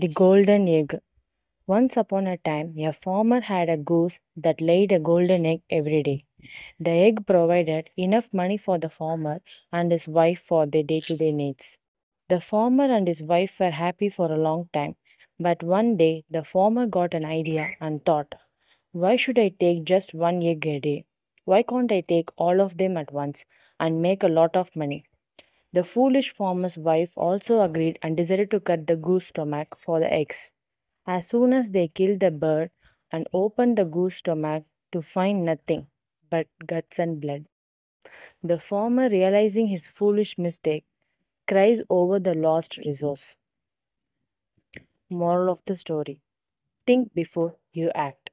The golden egg. Once upon a time, a farmer had a goose that laid a golden egg every day. The egg provided enough money for the farmer and his wife for their day to day needs. The farmer and his wife were happy for a long time, but one day the farmer got an idea and thought, Why should I take just one egg a day? Why can't I take all of them at once and make a lot of money? The foolish farmer's wife also agreed and decided to cut the goose stomach for the eggs. As soon as they killed the bird and opened the goose stomach to find nothing but guts and blood. The farmer, realizing his foolish mistake, cries over the lost resource. Moral of the story Think before you act.